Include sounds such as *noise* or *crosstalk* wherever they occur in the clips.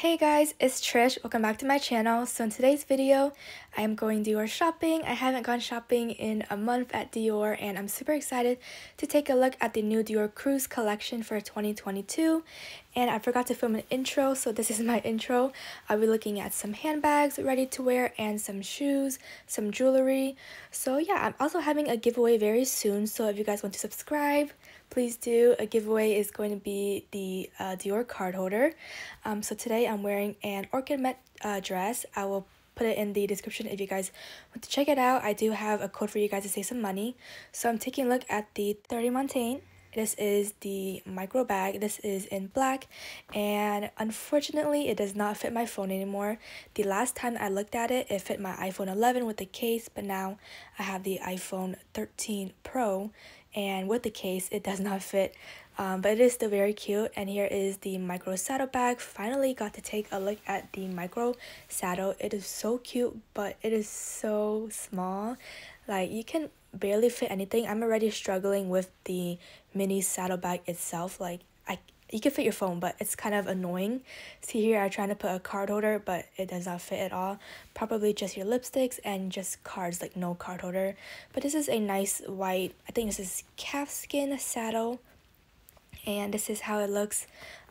Hey guys, it's Trish. Welcome back to my channel. So in today's video, I am going Dior shopping. I haven't gone shopping in a month at Dior and I'm super excited to take a look at the new Dior Cruise collection for 2022. And I forgot to film an intro, so this is my intro. I'll be looking at some handbags ready to wear and some shoes, some jewelry. So yeah, I'm also having a giveaway very soon, so if you guys want to subscribe, please do. A giveaway is going to be the uh, Dior card holder. Um, so today I'm wearing an Orchid Met uh, dress. I will put it in the description if you guys want to check it out. I do have a code for you guys to save some money. So I'm taking a look at the 30 Montaigne this is the micro bag. This is in black and unfortunately it does not fit my phone anymore. The last time I looked at it, it fit my iPhone 11 with the case, but now I have the iPhone 13 Pro and with the case it does *laughs* not fit um, but it is still very cute and here is the micro saddle bag finally got to take a look at the micro saddle it is so cute but it is so small like you can barely fit anything. I'm already struggling with the mini saddlebag itself. Like I you can fit your phone, but it's kind of annoying. See here, I am trying to put a card holder, but it does not fit at all. Probably just your lipsticks and just cards, like no card holder. But this is a nice white, I think this is calfskin saddle. And this is how it looks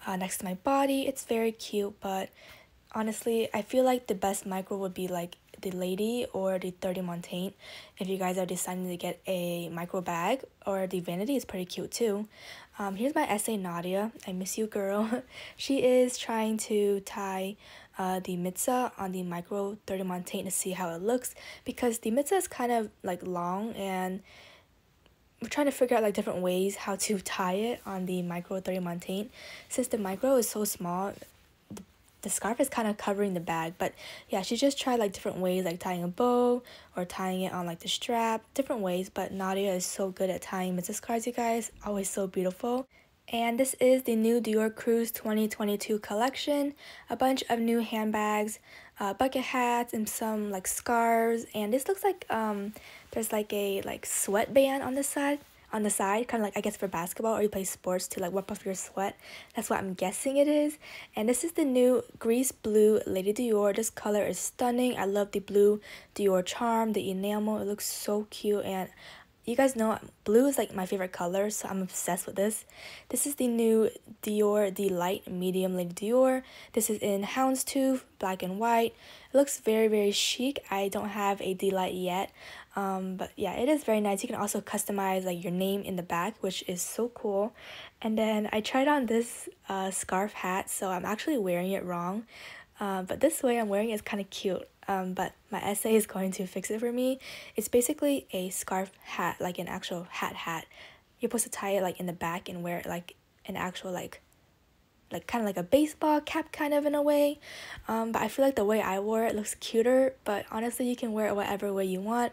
uh, next to my body. It's very cute, but honestly, I feel like the best micro would be like the Lady or the 30 Montaigne if you guys are deciding to get a micro bag or the Vanity is pretty cute too. Um, here's my essay Nadia, I miss you girl. *laughs* she is trying to tie uh, the mitza on the micro 30 Montaigne to see how it looks because the mitza is kind of like long and we're trying to figure out like different ways how to *laughs* tie it on the micro 30 Montaigne. Since the micro is so small, the scarf is kind of covering the bag but yeah she just tried like different ways like tying a bow or tying it on like the strap different ways but Nadia is so good at tying Mrs. cards you guys always so beautiful and this is the new Dior Cruise 2022 collection a bunch of new handbags uh, bucket hats and some like scarves and this looks like um there's like a like sweatband on the side on the side, kind of like I guess for basketball or you play sports to like wipe off your sweat. That's what I'm guessing it is. And this is the new Grease Blue Lady Dior. This color is stunning. I love the blue Dior charm, the enamel. It looks so cute and you guys know blue is like my favorite color, so I'm obsessed with this. This is the new Dior delight Light Medium Lady Dior. This is in Houndstooth, black and white. It looks very, very chic. I don't have a D Light yet, um, but yeah, it is very nice. You can also customize like your name in the back, which is so cool. And then I tried on this uh, scarf hat, so I'm actually wearing it wrong. Uh, but this way I'm wearing it is kind of cute um, but my essay is going to fix it for me. It's basically a scarf hat, like an actual hat hat. You're supposed to tie it like in the back and wear it like an actual like like kind of like a baseball cap kind of in a way um, but i feel like the way i wore it looks cuter but honestly you can wear it whatever way you want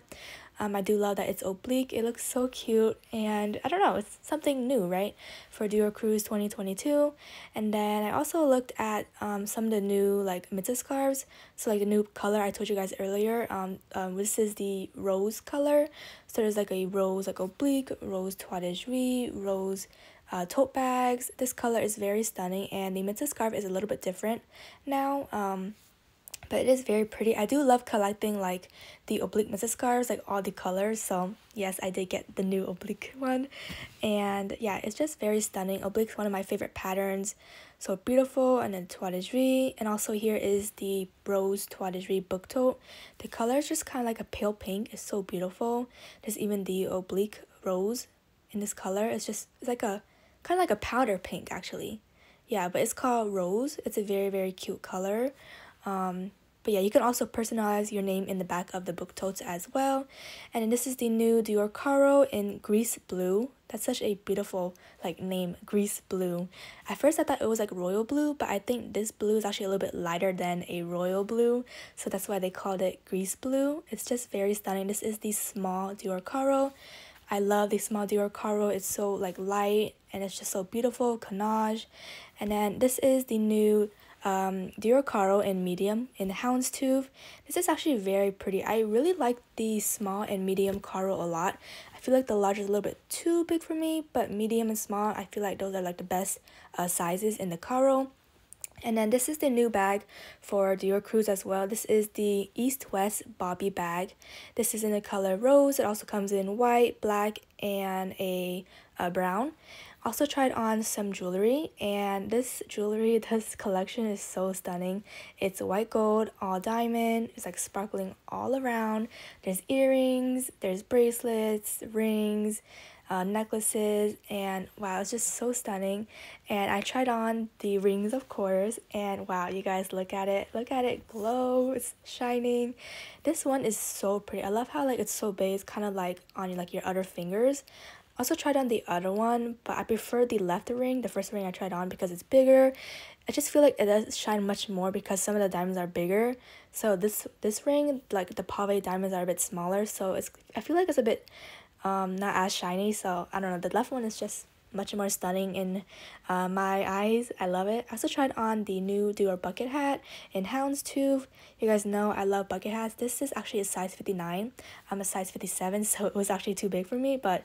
um, I do love that it's oblique. It looks so cute. And I don't know, it's something new, right? For Dior Cruise 2022. And then I also looked at um, some of the new like mitzvah scarves. So like the new color I told you guys earlier. Um, um, this is the rose color. So there's like a rose like oblique, rose toit de jouy, rose uh, tote bags. This color is very stunning and the mitzvah scarf is a little bit different now. Um, but it is very pretty. I do love collecting like the oblique message scarves, like all the colors. So yes, I did get the new oblique *laughs* one. And yeah, it's just very stunning. Oblique is one of my favorite patterns. So beautiful and then toit de gris. And also here is the rose toit de gris book tote. The color is just kind of like a pale pink. It's so beautiful. There's even the oblique rose in this color. It's just it's like a kind of like a powder pink actually. Yeah, but it's called rose. It's a very, very cute color. Um, but yeah, you can also personalize your name in the back of the book totes as well. And this is the new Dior Caro in Grease Blue. That's such a beautiful like name, Grease Blue. At first I thought it was like royal blue, but I think this blue is actually a little bit lighter than a royal blue. So that's why they called it Grease Blue. It's just very stunning. This is the small Dior Caro. I love the small Dior Caro. It's so like light and it's just so beautiful, Canage. And then this is the new um, Caro in medium in houndstooth. This is actually very pretty. I really like the small and medium Caro a lot. I feel like the large is a little bit too big for me, but medium and small, I feel like those are like the best uh, sizes in the Caro. And then this is the new bag for Dior Cruise as well. This is the East West Bobby bag. This is in the color rose. It also comes in white, black, and a, a brown also tried on some jewelry and this jewelry *laughs* this collection is so stunning it's white gold all diamond it's like sparkling all around there's earrings there's bracelets rings uh, necklaces and wow it's just so stunning and i tried on the rings of course and wow you guys look at it look at it glow it's shining this one is so pretty i love how like it's so big it's kind of like on like your other fingers also tried on the other one, but I prefer the left ring, the first ring I tried on because it's bigger. I just feel like it does shine much more because some of the diamonds are bigger. So this this ring, like the pave diamonds are a bit smaller, so it's I feel like it's a bit um not as shiny. So I don't know, the left one is just much more stunning in uh, my eyes. I love it. I also tried on the new Dior bucket hat in Houndstooth. You guys know I love bucket hats. This is actually a size 59. I'm a size 57, *laughs* so it was actually too big for me, but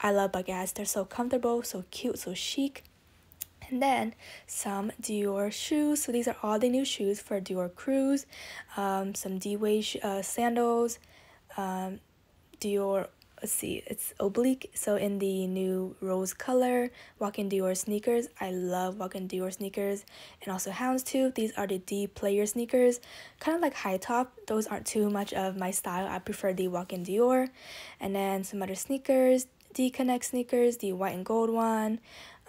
I love baguettes. They're so comfortable, so cute, so chic. And then some Dior shoes. So these are all the new shoes for Dior Cruise. Um, some D-Way uh, sandals. Um, Dior, let's see, it's oblique. So in the new rose color, Walking Dior sneakers. I love Walking Dior sneakers. And also Houndstooth. These are the D player sneakers. Kind of like high top. Those aren't too much of my style. I prefer the Walking Dior. And then some other sneakers the Connect sneakers, the white and gold one.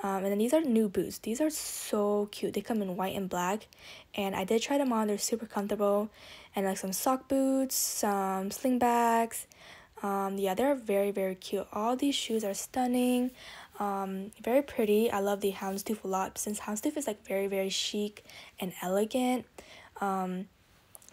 Um, and then these are new boots. These are so cute. They come in white and black. And I did try them on. They're super comfortable. And like some sock boots, some sling bags. Um, yeah, they're very, very cute. All these shoes are stunning. Um, very pretty. I love the houndstooth a lot since houndstooth is like very, very chic and elegant. Um,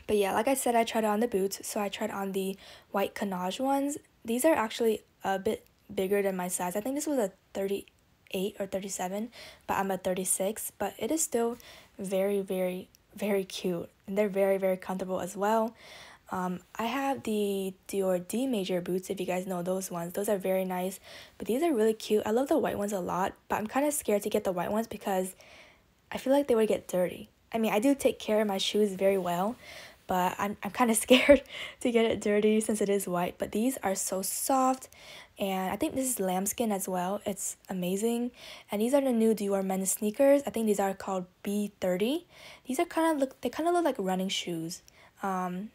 but yeah, like I said, I tried on the boots. So I tried on the white canage ones. These are actually a bit bigger than my size. I think this was a 38 or 37, but I'm a 36, but it is still very, very, very cute. And they're very, very comfortable as well. Um, I have the Dior D major boots, if you guys know those ones. Those are very nice, but these are really cute. I love the white ones a lot, but I'm kind of scared to get the white ones because I feel like they would get dirty. I mean, I do take care of my shoes very well, but I'm, I'm kind of *laughs* scared to get it dirty since it is white. But these are so soft, and I think this is lambskin as well. It's amazing. And these are the new Dior men sneakers. I think these are called B30. These are kind of look, they kind of look like running shoes. Um,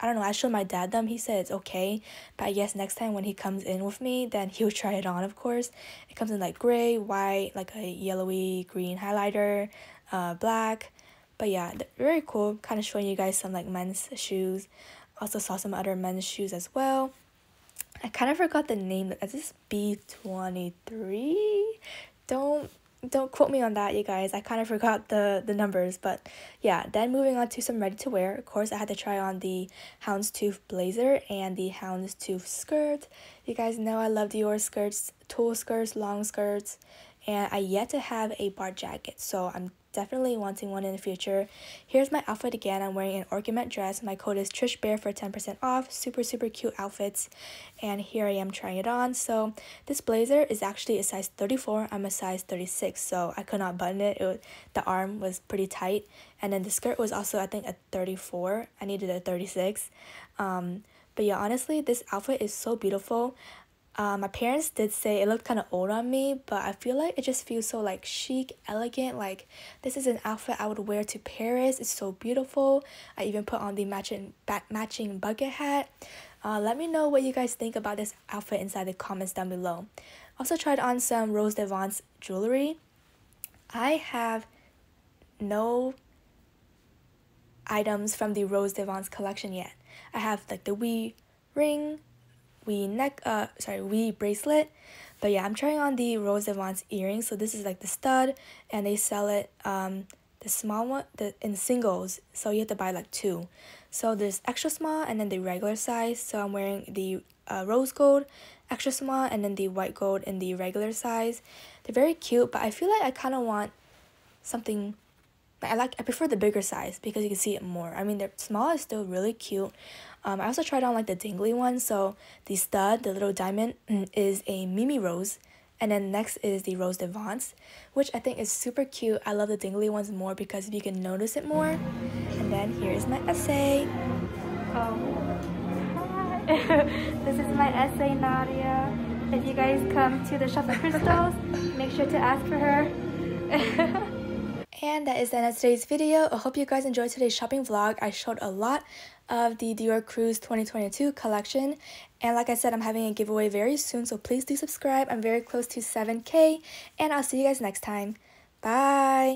I don't know, I showed my dad them. He said it's okay. But I guess next time when he comes in with me, then *laughs* he'll try it on, of course. It comes in like gray, white, like a yellowy green highlighter, uh, black, but yeah, very cool. Kind of showing you guys some like men's shoes. Also saw some other men's shoes as well. I kind of forgot the name. Is this B twenty three? Don't don't quote me on that, you guys. I kind of forgot the the numbers, but yeah. Then moving on to some ready to wear. Of course, I had to try on the houndstooth blazer and the houndstooth skirt. You guys know I love Dior skirts, tall skirts, long skirts, and I yet to have a bar jacket, so I'm Definitely wanting one in the future. Here's my outfit again. I'm wearing an orchiment dress. My code is Trish Bear for 10% off. Super, super cute outfits. And here I am trying it on. So this blazer is actually a size 34. I'm a size 36, so I could not button it. it the arm was pretty tight. And then the skirt was also, I think, a 34. I needed a 36. Um, but yeah, honestly, this outfit is so beautiful. Uh, my parents did say it looked kind of old on me, but I feel like it just feels so like chic, elegant. Like this is an outfit I would wear to Paris. It's so beautiful. I even put on the matching back matching bucket hat. Uh, let me know what you guys think about this outfit inside the comments down below. Also tried on some Rose Devant's jewelry. I have no items from the Rose Devant's collection yet. I have like the Wii ring, we neck uh sorry we bracelet but yeah i'm trying on the rose avance earrings so this is like the stud and they sell it um the small one the in singles so you have to buy like two so there's extra small and then the regular size so i'm wearing the uh, rose gold extra small and then the white gold in the regular size they're very cute but i feel like i kind of want something i like i prefer the bigger size because you can see it more i mean the small is still really cute um, I also tried on like the dangly one. So the stud, the little diamond, mm, is a Mimi rose. And then next is the Rose de Vance, which I think is super cute. I love the dingly ones more because you can notice it more. And then here's my essay. Oh. *laughs* this is my essay, Nadia. If you guys come to the Shop of Crystals, make sure to ask for her. *laughs* And that is the end of today's video. I hope you guys enjoyed today's shopping vlog. I showed a lot of the Dior Cruise 2022 collection. And like I said, I'm having a giveaway very soon, so please do subscribe. I'm very close to 7K, and I'll see you guys next time. Bye!